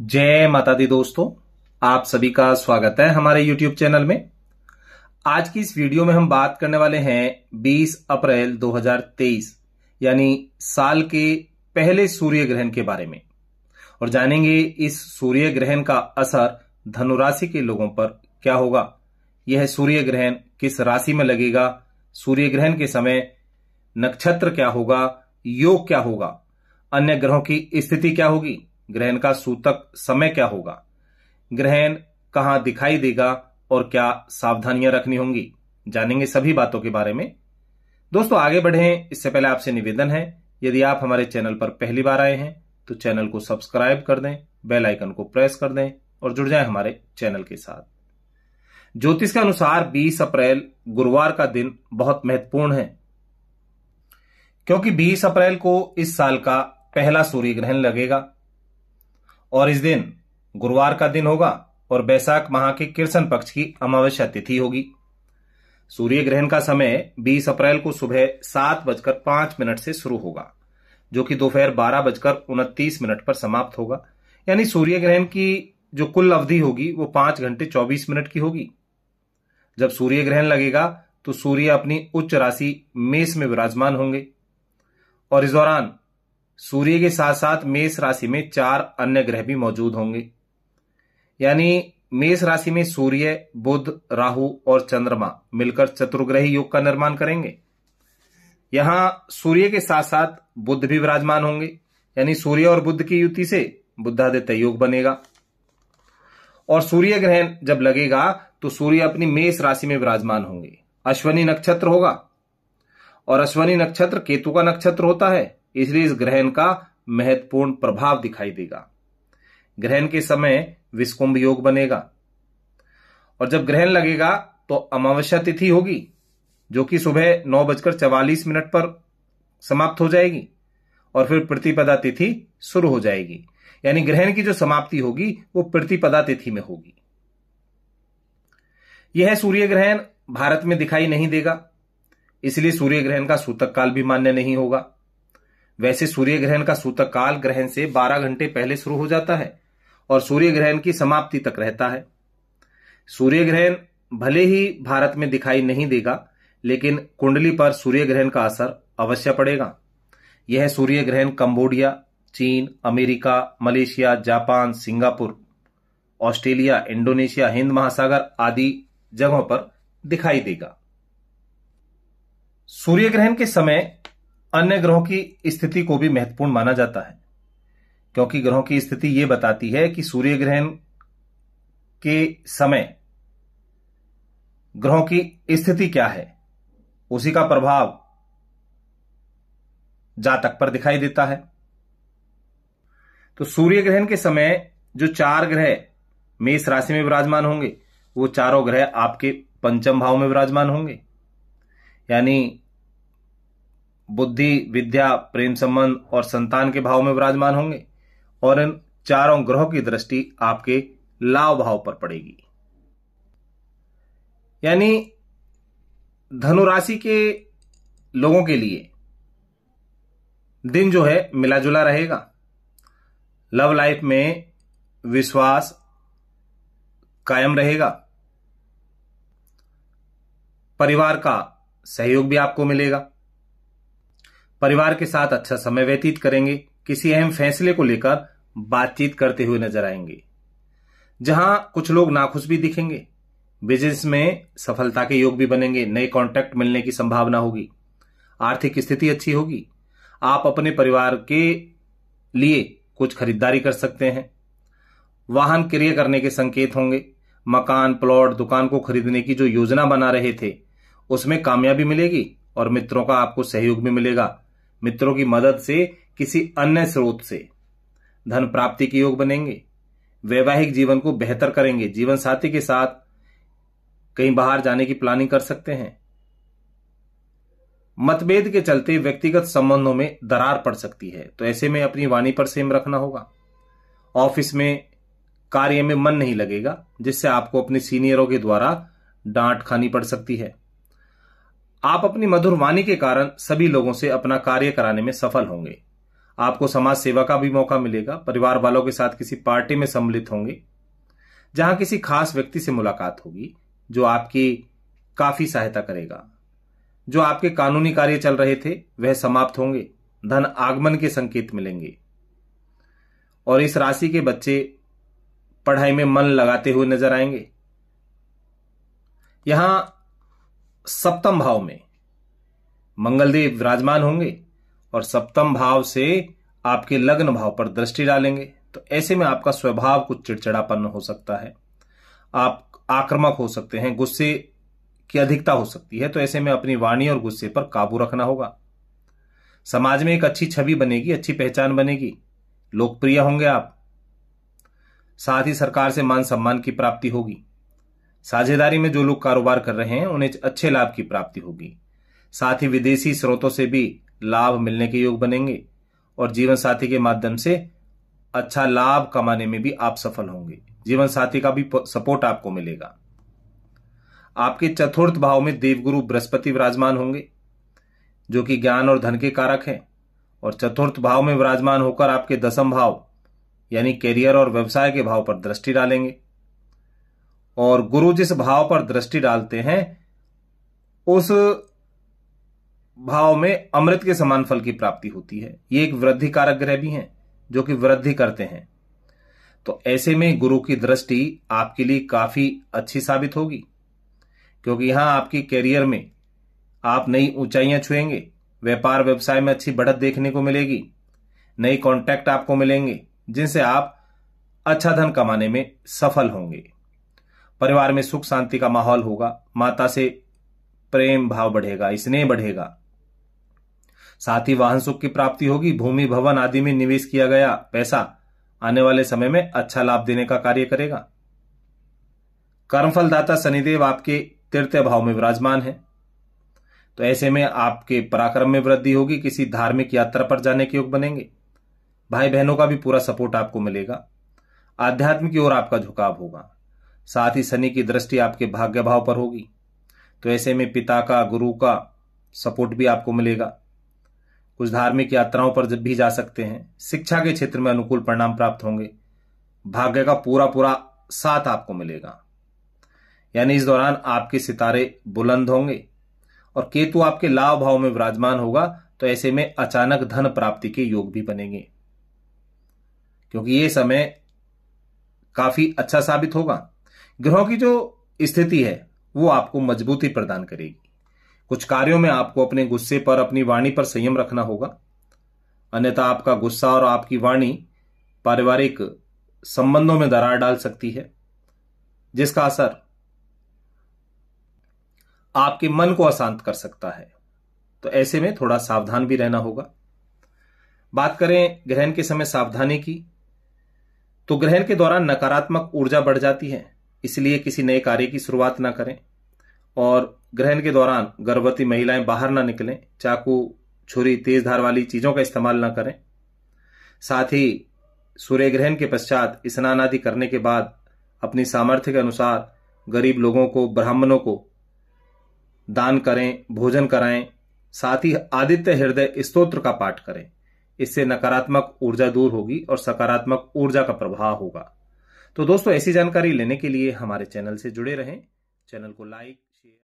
जय माता दी दोस्तों आप सभी का स्वागत है हमारे YouTube चैनल में आज की इस वीडियो में हम बात करने वाले हैं 20 अप्रैल 2023 यानी साल के पहले सूर्य ग्रहण के बारे में और जानेंगे इस सूर्य ग्रहण का असर धनुराशि के लोगों पर क्या होगा यह सूर्य ग्रहण किस राशि में लगेगा सूर्य ग्रहण के समय नक्षत्र क्या होगा योग क्या होगा अन्य ग्रहों की स्थिति क्या होगी ग्रहण का सूतक समय क्या होगा ग्रहण कहां दिखाई देगा और क्या सावधानियां रखनी होंगी जानेंगे सभी बातों के बारे में दोस्तों आगे बढ़ें इससे पहले आपसे निवेदन है यदि आप हमारे चैनल पर पहली बार आए हैं तो चैनल को सब्सक्राइब कर दें बेल आइकन को प्रेस कर दें और जुड़ जाएं हमारे चैनल के साथ ज्योतिष के अनुसार 20 अप्रैल गुरुवार का दिन बहुत महत्वपूर्ण है क्योंकि 20 अप्रैल को इस साल का पहला सूर्य ग्रहण लगेगा और इस दिन गुरुवार का दिन होगा और बैसाख माह के किरसन पक्ष की अमावस्या तिथि होगी सूर्य ग्रहण का समय 20 अप्रैल को सुबह सात बजकर पांच मिनट से शुरू होगा जो कि दोपहर बारह बजकर उनतीस मिनट पर समाप्त होगा यानी सूर्य ग्रहण की जो कुल अवधि होगी वो पांच घंटे चौबीस मिनट की होगी जब सूर्य ग्रहण लगेगा तो सूर्य अपनी उच्च राशि मेष में विराजमान होंगे और इस दौरान सूर्य के साथ साथ मेष राशि में चार अन्य ग्रह भी मौजूद होंगे यानी मेष राशि में सूर्य बुध राहु और चंद्रमा मिलकर चतुर्ग्रही योग का निर्माण करेंगे यहां सूर्य के साथ साथ बुध भी विराजमान होंगे यानी सूर्य और बुध की युति से बुद्धादित्य योग बनेगा और सूर्य ग्रहण जब लगेगा तो सूर्य अपनी मेष राशि में विराजमान होंगे अश्वनी नक्षत्र होगा और अश्वनी नक्षत्र केतु का नक्षत्र होता है इसलिए इस ग्रहण का महत्वपूर्ण प्रभाव दिखाई देगा ग्रहण के समय विस्कुंभ योग बनेगा और जब ग्रहण लगेगा तो अमावस्या तिथि होगी जो कि सुबह नौ बजकर चवालीस मिनट पर समाप्त हो जाएगी और फिर प्रतिपदा तिथि शुरू हो जाएगी यानी ग्रहण की जो समाप्ति होगी वो प्रतिपदा तिथि में होगी यह सूर्य ग्रहण भारत में दिखाई नहीं देगा इसलिए सूर्य ग्रहण का सूतक काल भी मान्य नहीं होगा वैसे सूर्य ग्रहण का काल ग्रहण से 12 घंटे पहले शुरू हो जाता है और सूर्य ग्रहण की समाप्ति तक रहता है सूर्य ग्रहण भले ही भारत में दिखाई नहीं देगा लेकिन कुंडली पर सूर्य ग्रहण का असर अवश्य पड़ेगा यह सूर्य ग्रहण कंबोडिया चीन America Malaysia Japan Singapore Australia Indonesia हिंद महासागर आदि जगहों पर दिखाई देगा सूर्य ग्रहण के समय अन्य ग्रहों की स्थिति को भी महत्वपूर्ण माना जाता है क्योंकि ग्रहों की स्थिति यह बताती है कि सूर्य ग्रहण के समय ग्रहों की स्थिति क्या है उसी का प्रभाव जातक पर दिखाई देता है तो सूर्य ग्रहण के समय जो चार ग्रह मेष राशि में विराजमान होंगे वो चारों ग्रह आपके पंचम भाव में विराजमान होंगे यानी बुद्धि विद्या प्रेम संबंध और संतान के भाव में विराजमान होंगे और इन चारों ग्रहों की दृष्टि आपके लाभ भाव पर पड़ेगी यानी धनु राशि के लोगों के लिए दिन जो है मिलाजुला रहेगा लव लाइफ में विश्वास कायम रहेगा परिवार का सहयोग भी आपको मिलेगा परिवार के साथ अच्छा समय व्यतीत करेंगे किसी अहम फैसले को लेकर बातचीत करते हुए नजर आएंगे जहां कुछ लोग नाखुश भी दिखेंगे बिजनेस में सफलता के योग भी बनेंगे नए कॉन्ट्रैक्ट मिलने की संभावना होगी आर्थिक स्थिति अच्छी होगी आप अपने परिवार के लिए कुछ खरीदारी कर सकते हैं वाहन क्रिय करने के संकेत होंगे मकान प्लॉट दुकान को खरीदने की जो योजना बना रहे थे उसमें कामयाबी मिलेगी और मित्रों का आपको सहयोग भी मिलेगा मित्रों की मदद से किसी अन्य स्रोत से धन प्राप्ति के योग बनेंगे वैवाहिक जीवन को बेहतर करेंगे जीवन साथी के साथ कहीं बाहर जाने की प्लानिंग कर सकते हैं मतभेद के चलते व्यक्तिगत संबंधों में दरार पड़ सकती है तो ऐसे में अपनी वाणी पर सेम रखना होगा ऑफिस में कार्य में मन नहीं लगेगा जिससे आपको अपने सीनियरों के द्वारा डांट खानी पड़ सकती है आप अपनी मधुर वाणी के कारण सभी लोगों से अपना कार्य कराने में सफल होंगे आपको समाज सेवा का भी मौका मिलेगा परिवार वालों के साथ किसी पार्टी में सम्मिलित होंगे जहां किसी खास व्यक्ति से मुलाकात होगी जो आपकी काफी सहायता करेगा जो आपके कानूनी कार्य चल रहे थे वह समाप्त होंगे धन आगमन के संकेत मिलेंगे और इस राशि के बच्चे पढ़ाई में मन लगाते हुए नजर आएंगे यहां सप्तम भाव में मंगलदेव विराजमान होंगे और सप्तम भाव से आपके लग्न भाव पर दृष्टि डालेंगे तो ऐसे में आपका स्वभाव कुछ चिड़चिड़ापन हो सकता है आप आक्रमक हो सकते हैं गुस्से की अधिकता हो सकती है तो ऐसे में अपनी वाणी और गुस्से पर काबू रखना होगा समाज में एक अच्छी छवि बनेगी अच्छी पहचान बनेगी लोकप्रिय होंगे आप साथ ही सरकार से मान सम्मान की प्राप्ति होगी साझेदारी में जो लोग कारोबार कर रहे हैं उन्हें अच्छे लाभ की प्राप्ति होगी साथ ही विदेशी स्रोतों से भी लाभ मिलने के योग बनेंगे और जीवन साथी के माध्यम से अच्छा लाभ कमाने में भी आप सफल होंगे जीवन साथी का भी सपोर्ट आपको मिलेगा आपके चतुर्थ भाव में देवगुरु बृहस्पति विराजमान होंगे जो कि ज्ञान और धन के कारक हैं और चतुर्थ भाव में विराजमान होकर आपके दसम भाव यानी करियर और व्यवसाय के भाव पर दृष्टि डालेंगे और गुरु जिस भाव पर दृष्टि डालते हैं उस भाव में अमृत के समान फल की प्राप्ति होती है ये एक वृद्धि कारक ग्रह भी हैं जो कि वृद्धि करते हैं तो ऐसे में गुरु की दृष्टि आपके लिए काफी अच्छी साबित होगी क्योंकि यहां आपके कैरियर में आप नई ऊंचाइयां छुएंगे व्यापार व्यवसाय में अच्छी बढ़त देखने को मिलेगी नई कॉन्टैक्ट आपको मिलेंगे जिनसे आप अच्छा धन कमाने में सफल होंगे परिवार में सुख शांति का माहौल होगा माता से प्रेम भाव बढ़ेगा स्नेह बढ़ेगा साथ ही वाहन सुख की प्राप्ति होगी भूमि भवन आदि में निवेश किया गया पैसा आने वाले समय में अच्छा लाभ देने का कार्य करेगा कर्मफलदाता शनिदेव आपके तृतीय भाव में विराजमान है तो ऐसे में आपके पराक्रम में वृद्धि होगी किसी धार्मिक यात्रा पर जाने के योग बनेंगे भाई बहनों का भी पूरा सपोर्ट आपको मिलेगा आध्यात्म की ओर आपका झुकाव होगा साथ ही शनि की दृष्टि आपके भाग्य भाव पर होगी तो ऐसे में पिता का गुरु का सपोर्ट भी आपको मिलेगा कुछ धार्मिक यात्राओं पर भी जा सकते हैं शिक्षा के क्षेत्र में अनुकूल परिणाम प्राप्त होंगे भाग्य का पूरा पूरा साथ आपको मिलेगा यानी इस दौरान आपके सितारे बुलंद होंगे और केतु आपके लाभ भाव में विराजमान होगा तो ऐसे में अचानक धन प्राप्ति के योग भी बनेंगे क्योंकि ये समय काफी अच्छा साबित होगा ग्रहों की जो स्थिति है वो आपको मजबूती प्रदान करेगी कुछ कार्यों में आपको अपने गुस्से पर अपनी वाणी पर संयम रखना होगा अन्यथा आपका गुस्सा और आपकी वाणी पारिवारिक संबंधों में दरार डाल सकती है जिसका असर आपके मन को अशांत कर सकता है तो ऐसे में थोड़ा सावधान भी रहना होगा बात करें ग्रहण के समय सावधानी की तो ग्रहण के दौरान नकारात्मक ऊर्जा बढ़ जाती है इसलिए किसी नए कार्य की शुरुआत ना करें और ग्रहण के दौरान गर्भवती महिलाएं बाहर ना निकलें चाकू छुरी तेज धार वाली चीज़ों का इस्तेमाल ना करें साथ ही सूर्य ग्रहण के पश्चात स्नान आदि करने के बाद अपनी सामर्थ्य के अनुसार गरीब लोगों को ब्राह्मणों को दान करें भोजन कराएं साथ ही आदित्य हृदय स्त्रोत्र का पाठ करें इससे नकारात्मक ऊर्जा दूर होगी और सकारात्मक ऊर्जा का प्रभाव होगा तो दोस्तों ऐसी जानकारी लेने के लिए हमारे चैनल से जुड़े रहें चैनल को लाइक